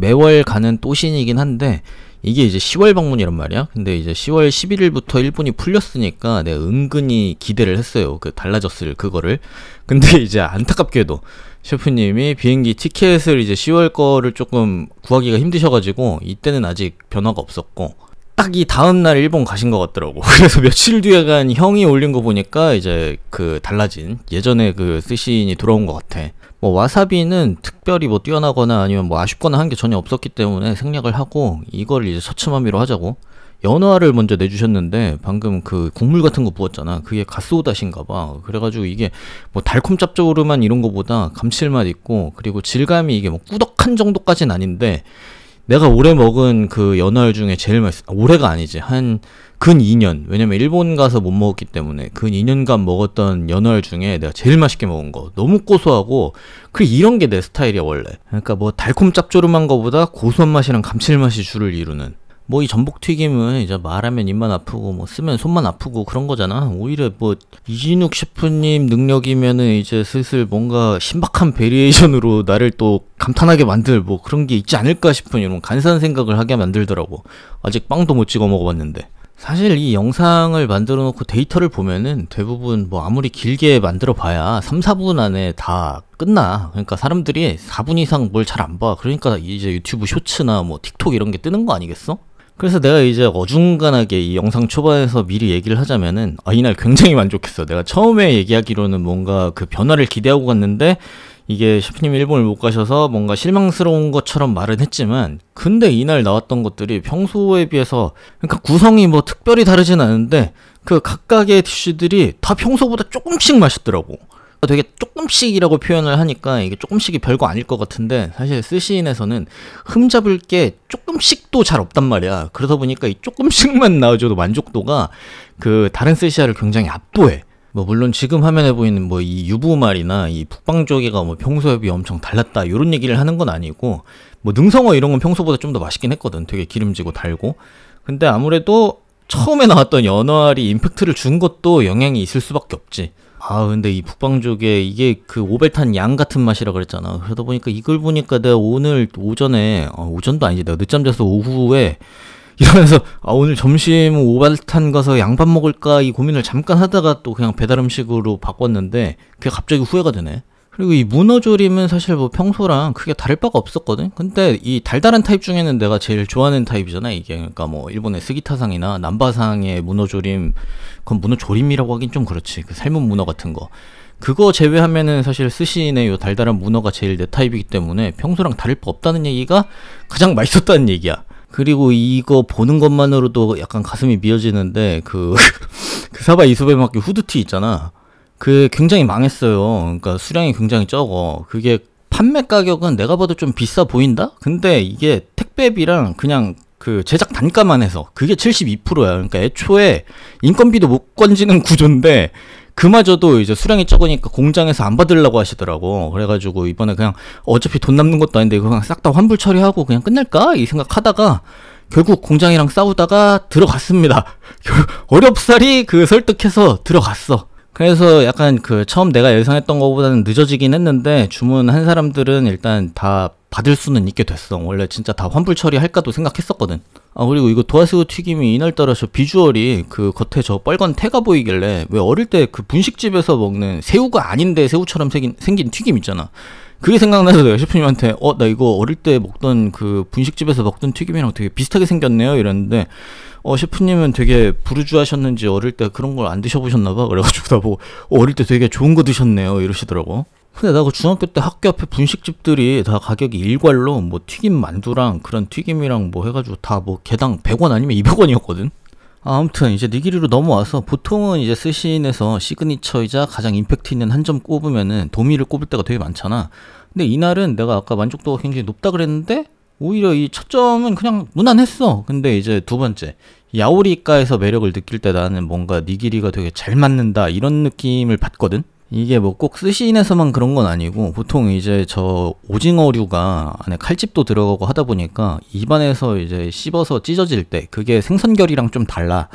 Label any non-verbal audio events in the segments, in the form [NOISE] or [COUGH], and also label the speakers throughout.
Speaker 1: 매월 가는 또신이긴 한데 이게 이제 10월 방문이란 말이야. 근데 이제 10월 11일부터 일본이 풀렸으니까 내가 은근히 기대를 했어요. 그 달라졌을 그거를. 근데 이제 안타깝게도 셰프님이 비행기 티켓을 이제 10월 거를 조금 구하기가 힘드셔가지고 이때는 아직 변화가 없었고 딱 이 다음날 일본 가신 것 같더라고. [LAUGHS] 그래서 며칠 뒤에 간 형이 올린 거 보니까 이제 그 달라진 예전에 그쓰신이 돌아온 것 같아. 뭐 와사비는 특별히 뭐 뛰어나거나 아니면 뭐 아쉽거나 한 게 전혀 없었기 때문에 생략을 하고 이걸 이제 서침함미로 하자고 연어알을 먼저 내주셨는데 방금 그 국물 같은 거 부었잖아 그게 가스오다신가 봐 그래가지고 이게 뭐 달콤 짭조름한 이런 거보다 감칠맛 있고 그리고 질감이 이게 뭐 꾸덕한 정도까진 아닌데 내가 올해 먹은 그연어알 중에 제일 맛있 어 올해가 아니지 한근 2년 왜냐면 일본 가서 못 먹었기 때문에 근 2년간 먹었던 연어알 중에 내가 제일 맛있게 먹은 거 너무 고소하고 그래 이런 게 내 스타일이야 원래 그러니까 뭐 달콤 짭조름한 거보다 고소한 맛이랑 감칠맛이 주를 이루는 뭐 이 전복튀김은 이제 말하면 입만 아프고 뭐 쓰면 손만 아프고 그런 거잖아 오히려 뭐 이진욱 셰프님 능력이면은 이제 슬슬 뭔가 신박한 베리에이션으로 나를 또 감탄하게 만들 뭐 그런 게 있지 않을까 싶은 이런 간사한 생각을 하게 만들더라고 아직 빵도 못 찍어 먹어봤는데 사실 이 영상을 만들어 놓고 데이터를 보면은 대부분 뭐 아무리 길게 만들어 봐야 3, 4분 안에 다 끝나. 그러니까 사람들이 4분 이상 뭘 잘 안 봐. 그러니까 이제 유튜브 쇼츠나 뭐 틱톡 이런 게 뜨는 거 아니겠어? 그래서 내가 이제 어중간하게 이 영상 초반에서 미리 얘기를 하자면은 아 이날 굉장히 만족했어. 내가 처음에 얘기하기로는 뭔가 그 변화를 기대하고 갔는데 이게 셰프님이 일본을 못 가셔서 뭔가 실망스러운 것처럼 말은 했지만 근데 이날 나왔던 것들이 평소에 비해서 그러니까 구성이 뭐 특별히 다르진 않은데 그 각각의 디쉬들이 다 평소보다 조금씩 맛있더라고. 그러니까 되게 조금씩이라고 표현을 하니까 이게 조금씩이 별거 아닐 것 같은데 사실 스시인에서는 흠잡을 게 조금씩도 잘 없단 말이야. 그러다 보니까 이 조금씩만 나와줘도 만족도가 그 다른 스시아를 굉장히 압도해. 뭐 물론 지금 화면에 보이는 뭐 이 유부말이나 이 북방조개가 뭐 평소에 비해 엄청 달랐다 이런 얘기를 하는 건 아니고 뭐 능성어 이런 건 평소보다 좀 더 맛있긴 했거든 되게 기름지고 달고 근데 아무래도 처음에 나왔던 연어알이 임팩트를 준 것도 영향이 있을 수밖에 없지 아 근데 이 북방조개 이게 그 오벨탄 양 같은 맛이라 그랬잖아 그러다 보니까 이걸 보니까 내가 오늘 오전에 어, 오전도 아니지 내가 늦잠 자서 오후에 이러면서 아 오늘 점심 오발탄 가서 양밥 먹을까 이 고민을 잠깐 하다가 또 그냥 배달 음식으로 바꿨는데 그게 갑자기 후회가 되네. 그리고 이 문어조림은 사실 뭐 평소랑 크게 다를 바가 없었거든. 근데 이 달달한 타입 중에는 내가 제일 좋아하는 타입이잖아 이게. 그러니까 뭐 일본의 스기타상이나 남바상의 문어조림, 그건 문어조림이라고 하긴 좀 그렇지. 그 삶은 문어 같은 거. 그거 제외하면은 사실 스시인의 요 달달한 문어가 제일 내 타입이기 때문에 평소랑 다를 바 없다는 얘기가 가장 [LAUGHS] 맛있었다는 얘기야. 그리고 이거 보는 것만으로도 약간 가슴이 미어지는데 그, [LAUGHS] 그 사바 이소배마키 후드티 있잖아. 그 굉장히 망했어요. 그러니까 수량이 굉장히 적어. 그게 판매 가격은 내가 봐도 좀 비싸 보인다? 근데 이게 택배비랑 그냥 그 제작 단가만 해서 그게 72%야. 그러니까 애초에 인건비도 못 건지는 구조인데 그마저도 이제 수량이 적으니까 공장에서 안 받으려고 하시더라고. 그래가지고 이번에 그냥 어차피 돈 남는 것도 아닌데 이거 그냥 싹 다 환불 처리하고 그냥 끝낼까? 이 생각하다가 결국 공장이랑 싸우다가 들어갔습니다. [LAUGHS] 어렵사리 그 설득해서 들어갔어. 그래서 약간 그 처음 내가 예상했던 것보다는 늦어지긴 했는데 주문한 사람들은 일단 다 받을 수는 있게 됐어. 원래 진짜 다 환불 처리할까도 생각했었거든. 아 그리고 이거 도화새우 튀김이 이날따라 서 비주얼이 그 겉에 저 빨간 태가 보이길래 왜 어릴 때 그 분식집에서 먹는 새우가 아닌데 새우처럼 생긴, 생긴 튀김 있잖아 그게 생각나서 내가 셰프님한테 어 나 이거 어릴 때 먹던 그 분식집에서 먹던 튀김이랑 되게 비슷하게 생겼네요 이랬는데 어 셰프님은 되게 부르주하셨는지 어릴 때 그런 걸 안 드셔보셨나봐 그래가지고 나보고 어, 어릴 때 되게 좋은 거 드셨네요 이러시더라고 근데 나 그 중학교 때 학교 앞에 분식집들이 다 가격이 일괄로 뭐 튀김 만두랑 그런 튀김이랑 뭐 해가지고 다 뭐 개당 100원 아니면 200원이었거든. 아무튼 이제 니기리로 네 넘어와서 보통은 이제 스시인에서 시그니처이자 가장 임팩트 있는 한 점 꼽으면은 도미를 꼽을 때가 되게 많잖아. 근데 이날은 내가 아까 만족도가 굉장히 높다 그랬는데 오히려 이 첫 점은 그냥 무난했어. 근데 이제 두 번째 야오리가에서 매력을 느낄 때 나는 뭔가 니기리가 네 되게 잘 맞는다 이런 느낌을 받거든. 이게 뭐 꼭 스시인에서만 그런 건 아니고 보통 이제 저 오징어류가 안에 칼집도 들어가고 하다 보니까 입안에서 이제 씹어서 찢어질 때 그게 생선결이랑 좀 달라.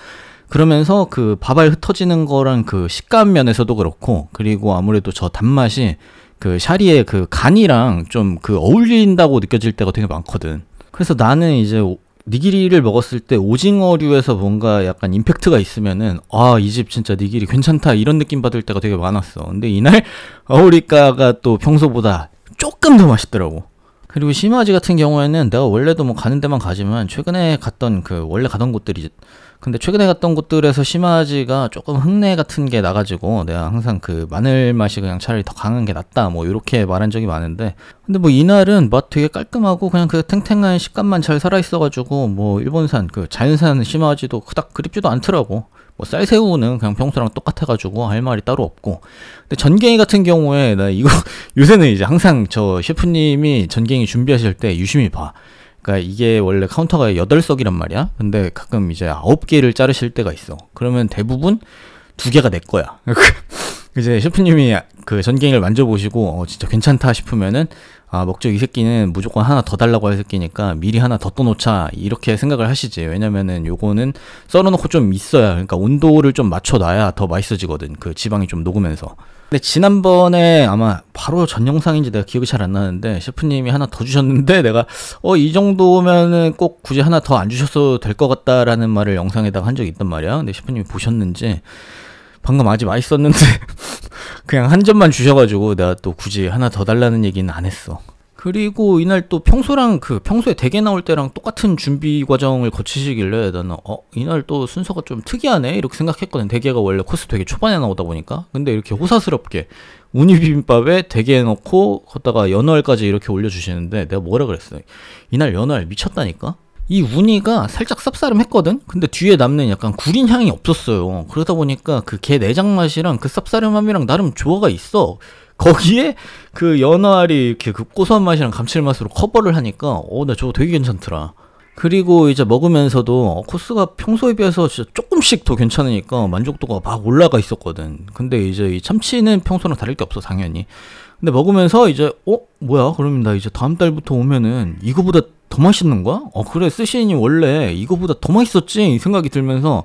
Speaker 1: 그러면서 그 밥알 흩어지는 거랑 그 식감 면에서도 그렇고 그리고 아무래도 저 단맛이 그 샤리의 그 간이랑 좀 그 어울린다고 느껴질 때가 되게 많거든. 그래서 나는 이제 니기리를 먹었을 때 오징어류에서 뭔가 약간 임팩트가 있으면은 아 이 집 진짜 니기리 괜찮다 이런 느낌 받을 때가 되게 많았어 근데 이날 어오리카가또 평소보다 조금 더 맛있더라고 그리고 시마지 같은 경우에는 내가 원래도 뭐 가는 데만 가지만 최근에 갔던 그 원래 가던 곳들이 근데 최근에 갔던 곳들에서 심하지가 조금 흙내 같은 게 나가지고 내가 항상 그 마늘 맛이 그냥 차라리 더 강한 게 낫다 뭐 이렇게 말한 적이 많은데 근데 뭐 이날은 맛 되게 깔끔하고 그냥 그 탱탱한 식감만 잘 살아있어가지고 뭐 일본산 그 자연산 심하지도 그닥 그립지도 않더라고 뭐 쌀새우는 그냥 평소랑 똑같아가지고 할 말이 따로 없고 근데 전갱이 같은 경우에 나 이거 [LAUGHS] 요새는 이제 항상 저 셰프님이 전갱이 준비하실 때 유심히 봐 그러니까 이게 원래 카운터가 8석이란 말이야. 근데 가끔 이제 9개를 자르실 때가 있어. 그러면 대부분 두개가내 거야. [LAUGHS] 이제 셰프님이 그 전갱이를 만져보시고 어, 진짜 괜찮다 싶으면은 아먹적이 새끼는 무조건 하나 더 달라고 할 새끼니까 미리 하나 더 떠놓자 이렇게 생각을 하시지 왜냐면은 요거는 썰어놓고 좀 있어야 그러니까 온도를 좀 맞춰놔야 더 맛있어지거든 그 지방이 좀 녹으면서 근데 지난번에 아마 바로 전 영상인지 내가 기억이 잘 안 나는데 셰프님이 하나 더 주셨는데 내가 어 이 정도면은 꼭 굳이 하나 더 안 주셔도 될 것 같다라는 말을 영상에다가 한 적이 있단 말이야. 근데 셰프님이 보셨는지 방금 아직 맛있었는데 [LAUGHS] 그냥 한 점만 주셔가지고 내가 또 굳이 하나 더 달라는 얘기는 안 했어. 그리고 이날 또 평소랑 그 평소에 대게 나올 때랑 똑같은 준비 과정을 거치시길래 나는 어 이날 또 순서가 좀 특이하네 이렇게 생각했거든 대게가 원래 코스 되게 초반에 나오다 보니까 근데 이렇게 호사스럽게 우니 비빔밥에 대게 넣고 걷다가 연어알까지 이렇게 올려주시는데 내가 뭐라 그랬어 이날 연어알 미쳤다니까 이 우니가 살짝 쌉싸름했거든? 근데 뒤에 남는 약간 구린 향이 없었어요. 그러다 보니까 그 게 내장 맛이랑 그 쌉싸름함이랑 나름 조화가 있어. 거기에 그 연어알이 이렇게 그 고소한 맛이랑 감칠맛으로 커버를 하니까 어 나 저거 되게 괜찮더라. 그리고 이제 먹으면서도 코스가 평소에 비해서 진짜 조금씩 더 괜찮으니까 만족도가 막 올라가 있었거든. 근데 이제 이 참치는 평소랑 다를 게 없어 당연히. 근데 먹으면서 이제 어 뭐야 그럼 나 이제 다음 달부터 오면은 이거보다 더 맛있는 거야? 어 그래 스시니 원래 이거보다 더 맛있었지 이 생각이 들면서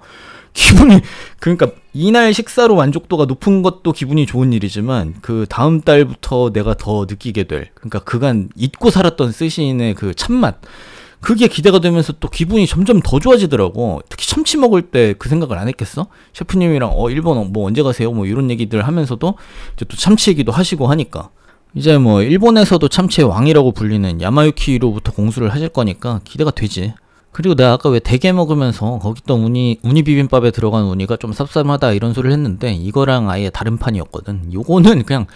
Speaker 1: 기분이 그러니까 이날 식사로 만족도가 높은 것도 기분이 좋은 일이지만 그 다음 달부터 내가 더 느끼게 될 그러니까 그간 잊고 살았던 스시인의 그 참맛 그게 기대가 되면서 또 기분이 점점 더 좋아지더라고. 특히 참치 먹을 때 그 생각을 안 했겠어? 셰프님이랑 어 일본 어, 뭐 언제 가세요? 뭐 이런 얘기들 하면서도 이제 또 참치 얘기도 하시고 하니까 이제 뭐 일본에서도 참치의 왕이라고 불리는 야마유키로부터 공수를 하실 거니까 기대가 되지. 그리고 내가 아까 왜 대게 먹으면서 거기 또 우니 우니 비빔밥에 들어간 우니가 좀쌉쌀하다 이런 소리를 했는데 이거랑 아예 다른 판이었거든. 요거는 그냥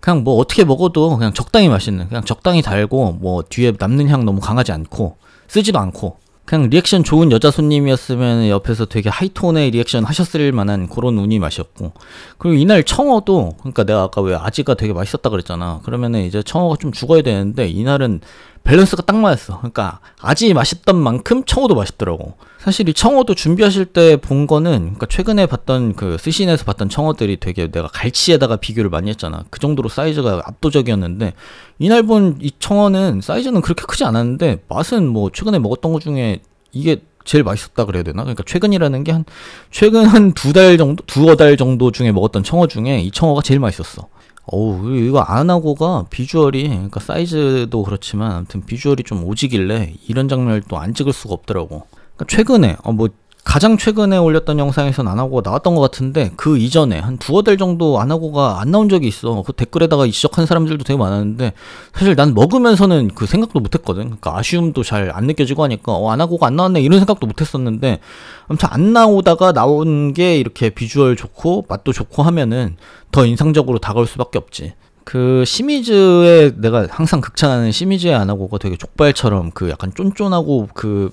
Speaker 1: 그냥 뭐 어떻게 먹어도 그냥 적당히 맛있는 그냥 적당히 달고 뭐 뒤에 남는 향 너무 강하지 않고 쓰지도 않고 그냥 리액션 좋은 여자 손님이었으면 옆에서 되게 하이톤의 리액션 하셨을 만한 그런 운이 맛이었고 그리고 이날 청어도 그러니까 내가 아까 왜 아지가 되게 맛있었다 그랬잖아 그러면은 이제 청어가 좀 죽어야 되는데 이날은 밸런스가 딱 맞았어. 그러니까 아지 맛있던 만큼 청어도 맛있더라고. 사실 이 청어도 준비하실 때 본 거는 그러니까 최근에 봤던 그 스신에서 봤던 청어들이 되게 내가 갈치에다가 비교를 많이 했잖아. 그 정도로 사이즈가 압도적이었는데 이날 본 이 청어는 사이즈는 그렇게 크지 않았는데 맛은 뭐 최근에 먹었던 것 중에 이게 제일 맛있었다 그래야 되나? 그러니까 최근이라는 게 한 최근 한 두 달 정도 두어 달 정도 중에 먹었던 청어 중에 이 청어가 제일 맛있었어. 어우 이거 안하고가 비주얼이 그러니까 사이즈도 그렇지만 아무튼 비주얼이 좀 오지길래 이런 장면을 또 안 찍을 수가 없더라고. 그러니까 최근에 어뭐 가장 최근에 올렸던 영상에선 안하고 나왔던 것 같은데 그 이전에 한 두어 달 정도 안하고가 안 나온 적이 있어 뭐 그 댓글에다가 지적한 사람들도 되게 많았는데 사실 난 먹으면서는 그 생각도 못했거든 그러니까 아쉬움도 잘 안 느껴지고 하니까 어, 안하고가 안 나왔네 이런 생각도 못했었는데 아무튼 안 나오다가 나온 게 이렇게 비주얼 좋고 맛도 좋고 하면은 더 인상적으로 다가올 수밖에 없지 그 시미즈의 내가 항상 극찬하는 시미즈의 안하고가 되게 족발처럼 그 약간 쫀쫀하고 그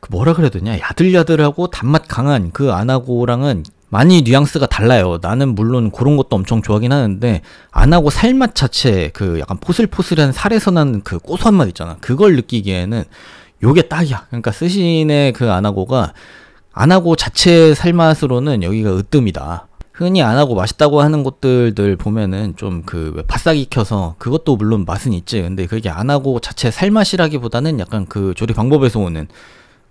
Speaker 1: 그 뭐라 그래야 되냐 야들야들하고 단맛 강한 그 아나고랑은 많이 뉘앙스가 달라요. 나는 물론 그런 것도 엄청 좋아하긴 하는데 안 하고 살맛 자체 그 약간 포슬포슬한 살에서 나는 그 고소한 맛 있잖아. 그걸 느끼기에는 요게 딱이야. 그러니까 스신의 그 안하고가 안하고 자체 살맛으로는 여기가 으뜸이다. 흔히 안하고 맛있다고 하는 곳들들 보면은 좀 그 바싹 익혀서 그것도 물론 맛은 있지. 근데 그게 안하고 자체 살맛이라기보다는 약간 그 조리 방법에서 오는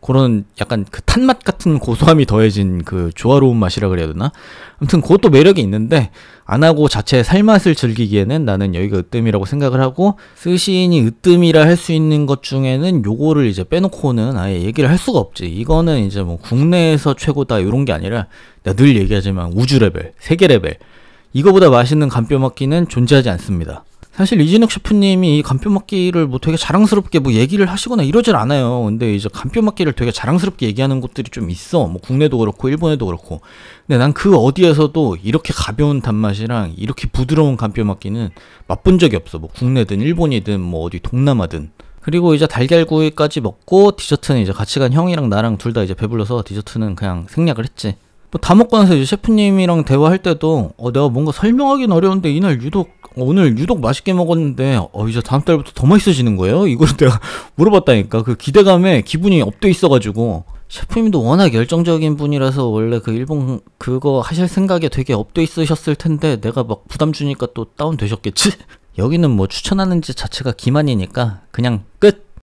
Speaker 1: 그런 약간 그 탄맛 같은 고소함이 더해진 그 조화로운 맛이라 그래야 되나? 아무튼 그것도 매력이 있는데 안 하고 자체 살맛을 즐기기에는 나는 여기가 으뜸이라고 생각을 하고 스시인이 으뜸이라 할 수 있는 것 중에는 요거를 이제 빼놓고는 아예 얘기를 할 수가 없지. 이거는 이제 뭐 국내에서 최고다 이런 게 아니라 내가 늘 얘기하지만 우주 레벨, 세계 레벨 이거보다 맛있는 감뼈 막기는 존재하지 않습니다. 사실 이진욱 셰프님이 이 간뼈막기를 뭐 되게 자랑스럽게 뭐 얘기를 하시거나 이러질 않아요. 근데 이제 간뼈막기를 되게 자랑스럽게 얘기하는 곳들이 좀 있어. 뭐 국내도 그렇고 일본에도 그렇고. 근데 난 그 어디에서도 이렇게 가벼운 단맛이랑 이렇게 부드러운 간뼈막기는 맛본 적이 없어. 뭐 국내든 일본이든 뭐 어디 동남아든. 그리고 이제 달걀구이까지 먹고 디저트는 이제 같이 간 형이랑 나랑 둘 다 이제 배불러서 디저트는 그냥 생략을 했지. 뭐다 먹고 나서 이제 셰프님이랑 대화할 때도 어, 내가 뭔가 설명하기는 어려운데 이날 유독 오늘 유독 맛있게 먹었는데 어 이제 다음 달부터 더 맛있어지는 거예요? 이걸 [LAUGHS] 내가 물어봤다니까 그 기대감에 기분이 업돼 있어가지고 셰프님도 워낙 열정적인 분이라서 원래 그 일본 그거 하실 생각에 되게 업돼 있으셨을 텐데 내가 막 부담 주니까 또 다운 되셨겠지? [LAUGHS] 여기는 뭐 추천하는지 자체가 기만이니까 그냥 끝!